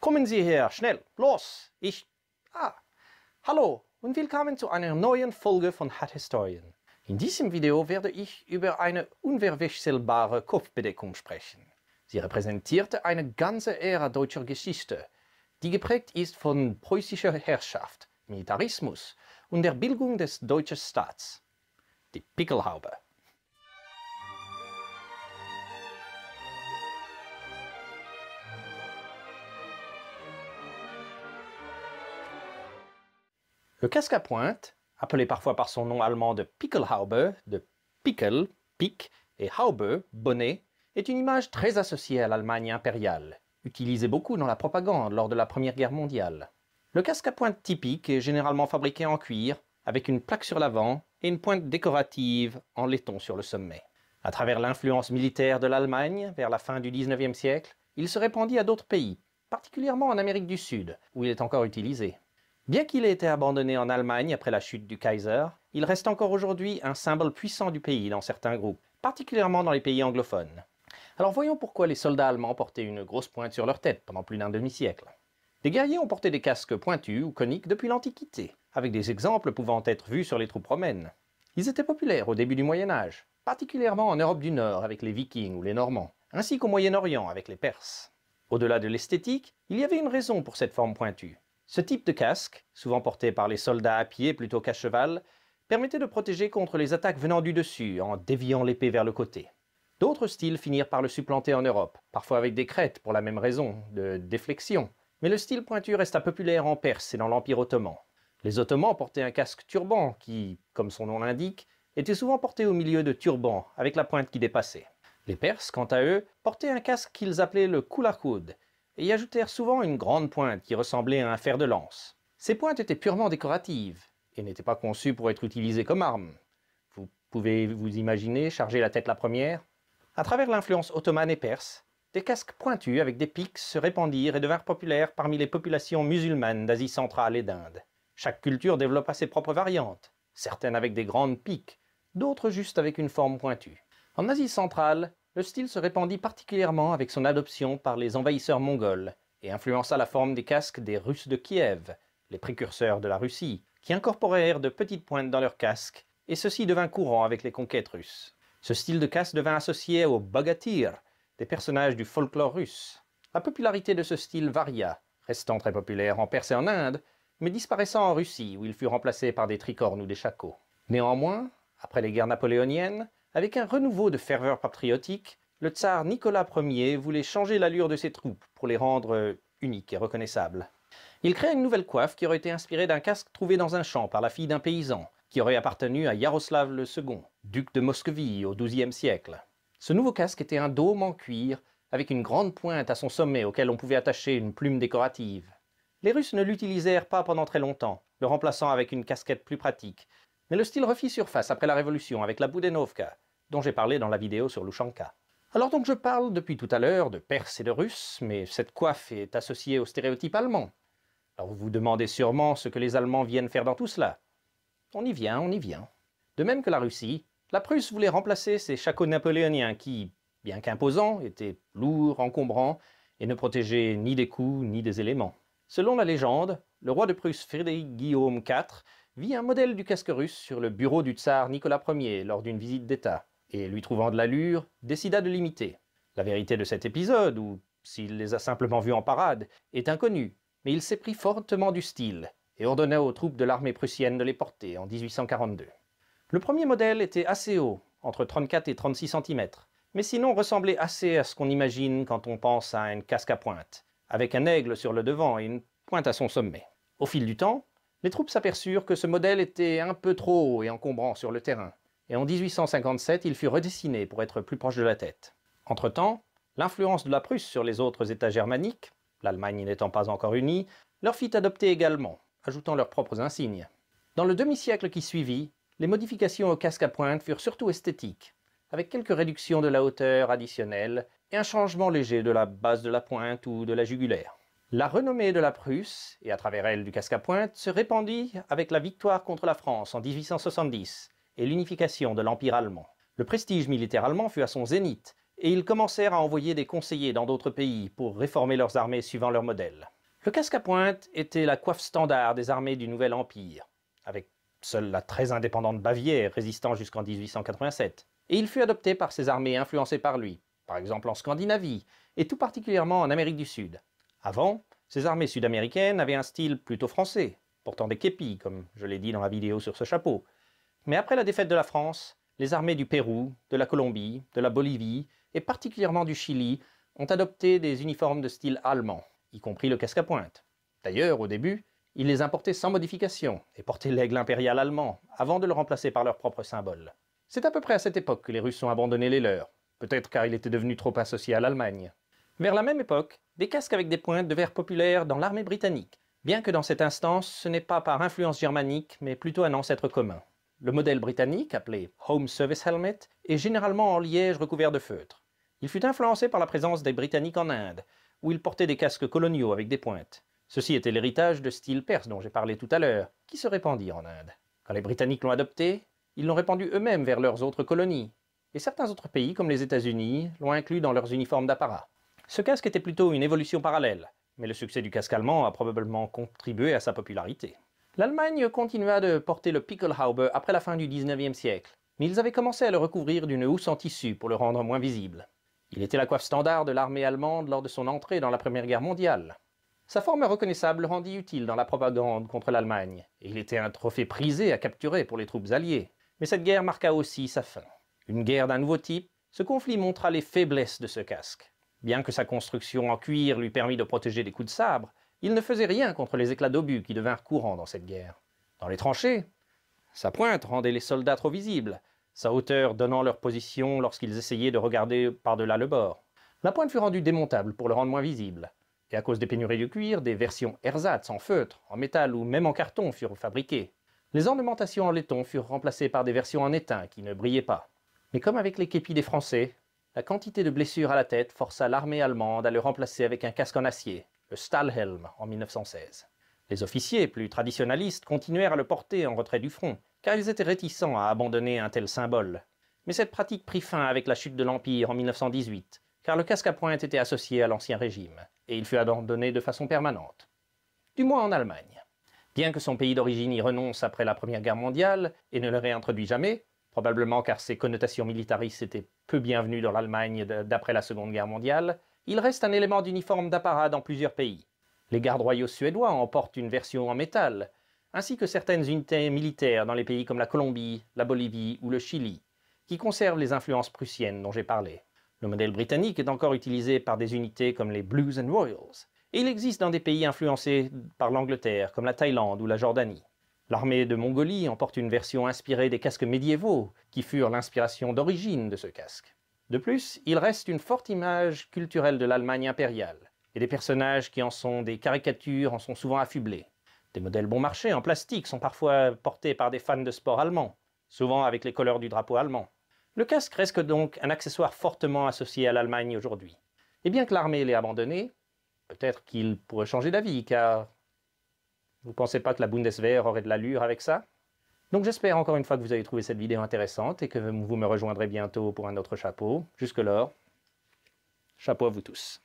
Kommen Sie her, schnell, los! Ich. Ah! Hallo und willkommen zu einer neuen Folge von Hat Historien. In diesem Video werde ich über eine unverwechselbare Kopfbedeckung sprechen. Sie repräsentierte eine ganze Ära deutscher Geschichte, die geprägt ist von preußischer Herrschaft, Militarismus und der Bildung des deutschen Staats. Die Pickelhaube. Le casque à pointe, appelé parfois par son nom allemand de Pickelhaube, de Pickel, pic, et Haube, bonnet, est une image très associée à l'Allemagne impériale, utilisée beaucoup dans la propagande lors de la Première Guerre mondiale. Le casque à pointe typique est généralement fabriqué en cuir, avec une plaque sur l'avant et une pointe décorative en laiton sur le sommet. À travers l'influence militaire de l'Allemagne vers la fin du XIXe siècle, il se répandit à d'autres pays, particulièrement en Amérique du Sud, où il est encore utilisé. Bien qu'il ait été abandonné en Allemagne après la chute du Kaiser, il reste encore aujourd'hui un symbole puissant du pays dans certains groupes, particulièrement dans les pays anglophones. Alors voyons pourquoi les soldats allemands portaient une grosse pointe sur leur tête pendant plus d'un demi-siècle. Des guerriers ont porté des casques pointus ou coniques depuis l'Antiquité, avec des exemples pouvant être vus sur les troupes romaines. Ils étaient populaires au début du Moyen Âge, particulièrement en Europe du Nord avec les Vikings ou les Normands, ainsi qu'au Moyen-Orient avec les Perses. Au-delà de l'esthétique, il y avait une raison pour cette forme pointue. Ce type de casque, souvent porté par les soldats à pied plutôt qu'à cheval, permettait de protéger contre les attaques venant du dessus en déviant l'épée vers le côté. D'autres styles finirent par le supplanter en Europe, parfois avec des crêtes pour la même raison, de déflexion. Mais le style pointu resta populaire en Perse et dans l'Empire ottoman. Les Ottomans portaient un casque turban qui, comme son nom l'indique, était souvent porté au milieu de turban avec la pointe qui dépassait. Les Perses, quant à eux, portaient un casque qu'ils appelaient le koulakoud, et y ajoutèrent souvent une grande pointe qui ressemblait à un fer de lance. Ces pointes étaient purement décoratives et n'étaient pas conçues pour être utilisées comme armes. Vous pouvez vous imaginer charger la tête la première À travers l'influence ottomane et perse, des casques pointus avec des pics se répandirent et devinrent populaires parmi les populations musulmanes d'Asie centrale et d'Inde. Chaque culture développa ses propres variantes, certaines avec des grandes pics, d'autres juste avec une forme pointue. En Asie centrale, le style se répandit particulièrement avec son adoption par les envahisseurs mongols et influença la forme des casques des Russes de Kiev, les précurseurs de la Russie, qui incorporèrent de petites pointes dans leurs casques, et ceci devint courant avec les conquêtes russes. Ce style de casque devint associé aux Bogatyr, des personnages du folklore russe. La popularité de ce style varia, restant très populaire en Perse et en Inde, mais disparaissant en Russie où il fut remplacé par des tricornes ou des shakos. Néanmoins, après les guerres napoléoniennes, avec un renouveau de ferveur patriotique, le tsar Nicolas Ier voulait changer l'allure de ses troupes pour les rendre euh, uniques et reconnaissables. Il créa une nouvelle coiffe qui aurait été inspirée d'un casque trouvé dans un champ par la fille d'un paysan, qui aurait appartenu à Yaroslav II, duc de Moscovie au XIIe siècle. Ce nouveau casque était un dôme en cuir, avec une grande pointe à son sommet auquel on pouvait attacher une plume décorative. Les Russes ne l'utilisèrent pas pendant très longtemps, le remplaçant avec une casquette plus pratique, mais le style refit surface après la Révolution avec la Boudénovka, dont j'ai parlé dans la vidéo sur Louchanka. Alors donc je parle depuis tout à l'heure de Perse et de Russe, mais cette coiffe est associée au stéréotype allemand. Alors vous vous demandez sûrement ce que les Allemands viennent faire dans tout cela. On y vient, on y vient. De même que la Russie, la Prusse voulait remplacer ces shakos napoléoniens qui, bien qu'imposants, étaient lourds, encombrants, et ne protégeaient ni des coups ni des éléments. Selon la légende, le roi de Prusse Frédéric Guillaume IV vit un modèle du casque russe sur le bureau du tsar Nicolas Ier lors d'une visite d'État, et lui trouvant de l'allure, décida de l'imiter. La vérité de cet épisode, ou s'il les a simplement vus en parade, est inconnue, mais il s'est pris fortement du style, et ordonna aux troupes de l'armée prussienne de les porter en 1842. Le premier modèle était assez haut, entre 34 et 36 cm, mais sinon ressemblait assez à ce qu'on imagine quand on pense à un casque à pointe, avec un aigle sur le devant et une pointe à son sommet. Au fil du temps, les troupes s'aperçurent que ce modèle était un peu trop haut et encombrant sur le terrain, et en 1857 il fut redessiné pour être plus proche de la tête. Entre-temps, l'influence de la Prusse sur les autres États germaniques, l'Allemagne n'étant pas encore unie, leur fit adopter également, ajoutant leurs propres insignes. Dans le demi-siècle qui suivit, les modifications au casque à pointe furent surtout esthétiques, avec quelques réductions de la hauteur additionnelle et un changement léger de la base de la pointe ou de la jugulaire. La renommée de la Prusse, et à travers elle du casque à pointe, se répandit avec la victoire contre la France en 1870 et l'unification de l'Empire allemand. Le prestige militaire allemand fut à son zénith, et ils commencèrent à envoyer des conseillers dans d'autres pays pour réformer leurs armées suivant leur modèle. Le casque à pointe était la coiffe standard des armées du Nouvel Empire, avec seule la très indépendante Bavière résistant jusqu'en 1887. Et il fut adopté par ses armées influencées par lui, par exemple en Scandinavie, et tout particulièrement en Amérique du Sud. Avant, ces armées sud-américaines avaient un style plutôt français, portant des képis, comme je l'ai dit dans la vidéo sur ce chapeau. Mais après la défaite de la France, les armées du Pérou, de la Colombie, de la Bolivie, et particulièrement du Chili, ont adopté des uniformes de style allemand, y compris le casque à pointe. D'ailleurs, au début, ils les importaient sans modification et portaient l'aigle impérial allemand, avant de le remplacer par leur propre symbole. C'est à peu près à cette époque que les Russes ont abandonné les leurs, peut-être car il était devenu trop associé à l'Allemagne. Vers la même époque, des casques avec des pointes devinrent populaires dans l'armée britannique, bien que dans cette instance, ce n'est pas par influence germanique, mais plutôt un ancêtre commun. Le modèle britannique, appelé Home Service Helmet, est généralement en liège recouvert de feutre. Il fut influencé par la présence des Britanniques en Inde, où ils portaient des casques coloniaux avec des pointes. Ceci était l'héritage de style perse dont j'ai parlé tout à l'heure, qui se répandit en Inde. Quand les Britanniques l'ont adopté, ils l'ont répandu eux-mêmes vers leurs autres colonies, et certains autres pays, comme les États-Unis, l'ont inclus dans leurs uniformes d'apparat. Ce casque était plutôt une évolution parallèle, mais le succès du casque allemand a probablement contribué à sa popularité. L'Allemagne continua de porter le Pickelhaube après la fin du 19e siècle, mais ils avaient commencé à le recouvrir d'une housse en tissu pour le rendre moins visible. Il était la coiffe standard de l'armée allemande lors de son entrée dans la Première Guerre mondiale. Sa forme reconnaissable le rendit utile dans la propagande contre l'Allemagne, et il était un trophée prisé à capturer pour les troupes alliées. Mais cette guerre marqua aussi sa fin. Une guerre d'un nouveau type, ce conflit montra les faiblesses de ce casque. Bien que sa construction en cuir lui permît de protéger des coups de sabre, il ne faisait rien contre les éclats d'obus qui devinrent courants dans cette guerre. Dans les tranchées, sa pointe rendait les soldats trop visibles, sa hauteur donnant leur position lorsqu'ils essayaient de regarder par-delà le bord. La pointe fut rendue démontable pour le rendre moins visible, et à cause des pénuries de cuir, des versions ersatz en feutre, en métal ou même en carton furent fabriquées. Les ornementations en laiton furent remplacées par des versions en étain qui ne brillaient pas. Mais comme avec les képis des Français, la quantité de blessures à la tête força l'armée allemande à le remplacer avec un casque en acier, le Stahlhelm, en 1916. Les officiers, plus traditionalistes, continuèrent à le porter en retrait du front, car ils étaient réticents à abandonner un tel symbole. Mais cette pratique prit fin avec la chute de l'Empire en 1918, car le casque à pointe était associé à l'Ancien Régime, et il fut abandonné de façon permanente. Du moins en Allemagne. Bien que son pays d'origine y renonce après la Première Guerre mondiale et ne le réintroduit jamais, probablement car ses connotations militaristes étaient peu bienvenues dans l'Allemagne d'après la Seconde Guerre mondiale, il reste un élément d'uniforme d'apparat dans plusieurs pays. Les gardes royaux suédois en portent une version en métal, ainsi que certaines unités militaires dans les pays comme la Colombie, la Bolivie ou le Chili, qui conservent les influences prussiennes dont j'ai parlé. Le modèle britannique est encore utilisé par des unités comme les Blues and Royals, et il existe dans des pays influencés par l'Angleterre, comme la Thaïlande ou la Jordanie. L'armée de Mongolie emporte une version inspirée des casques médiévaux, qui furent l'inspiration d'origine de ce casque. De plus, il reste une forte image culturelle de l'Allemagne impériale, et des personnages qui en sont des caricatures en sont souvent affublés. Des modèles bon marché en plastique sont parfois portés par des fans de sport allemands, souvent avec les couleurs du drapeau allemand. Le casque reste donc un accessoire fortement associé à l'Allemagne aujourd'hui. Et bien que l'armée l'ait abandonné, peut-être qu'il pourrait changer d'avis, car vous ne pensez pas que la Bundeswehr aurait de l'allure avec ça Donc j'espère encore une fois que vous avez trouvé cette vidéo intéressante et que vous me rejoindrez bientôt pour un autre chapeau. Jusque-là, chapeau à vous tous.